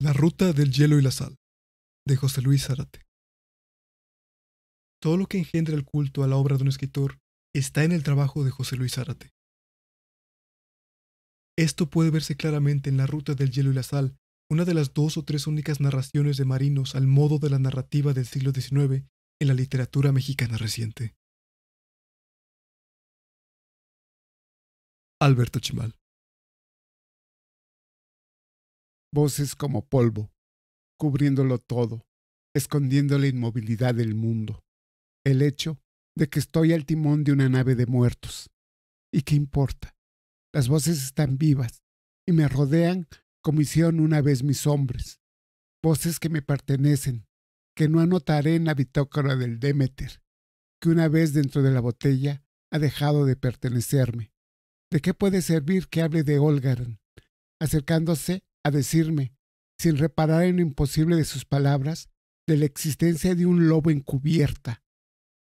La ruta del hielo y la sal, de José Luis Zárate. Todo lo que engendra el culto a la obra de un escritor está en el trabajo de José Luis Zárate. Esto puede verse claramente en La ruta del hielo y la sal, una de las dos o tres únicas narraciones de marinos al modo de la narrativa del siglo XIX en la literatura mexicana reciente. Alberto Chimal voces como polvo, cubriéndolo todo, escondiendo la inmovilidad del mundo, el hecho de que estoy al timón de una nave de muertos. ¿Y qué importa? Las voces están vivas y me rodean como hicieron una vez mis hombres, voces que me pertenecen, que no anotaré en la bitócora del Demeter, que una vez dentro de la botella ha dejado de pertenecerme. ¿De qué puede servir que hable de Olgaran, acercándose a decirme, sin reparar en lo imposible de sus palabras, de la existencia de un lobo encubierta,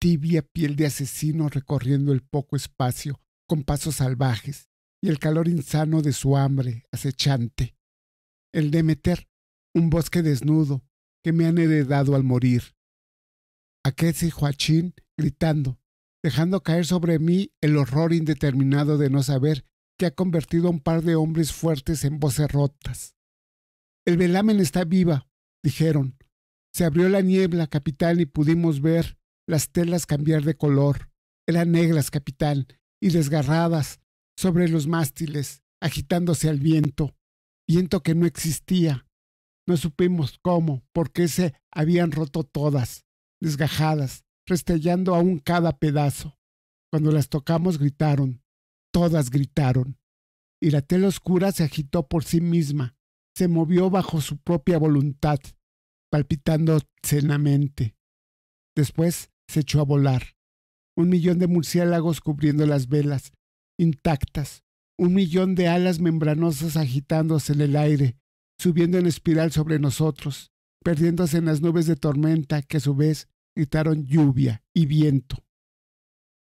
tibia piel de asesino recorriendo el poco espacio con pasos salvajes y el calor insano de su hambre acechante. El de meter un bosque desnudo que me han heredado al morir. Aquel y Joachín gritando, dejando caer sobre mí el horror indeterminado de no saber que ha convertido a un par de hombres fuertes en voces rotas. El velamen está viva, dijeron. Se abrió la niebla, capitán, y pudimos ver las telas cambiar de color. Eran negras, capitán, y desgarradas sobre los mástiles, agitándose al viento. Viento que no existía. No supimos cómo, porque se habían roto todas, desgajadas, restellando aún cada pedazo. Cuando las tocamos gritaron, Todas gritaron. Y la tela oscura se agitó por sí misma, se movió bajo su propia voluntad, palpitando cenamente. Después se echó a volar. Un millón de murciélagos cubriendo las velas, intactas, un millón de alas membranosas agitándose en el aire, subiendo en espiral sobre nosotros, perdiéndose en las nubes de tormenta que a su vez gritaron lluvia y viento.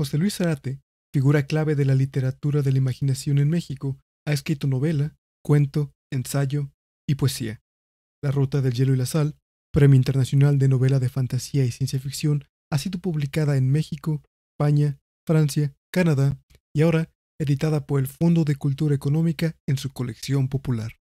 José Luis Arate figura clave de la literatura de la imaginación en México, ha escrito novela, cuento, ensayo y poesía. La Ruta del Hielo y la Sal, Premio Internacional de Novela de Fantasía y Ciencia Ficción, ha sido publicada en México, España, Francia, Canadá y ahora editada por el Fondo de Cultura Económica en su colección popular.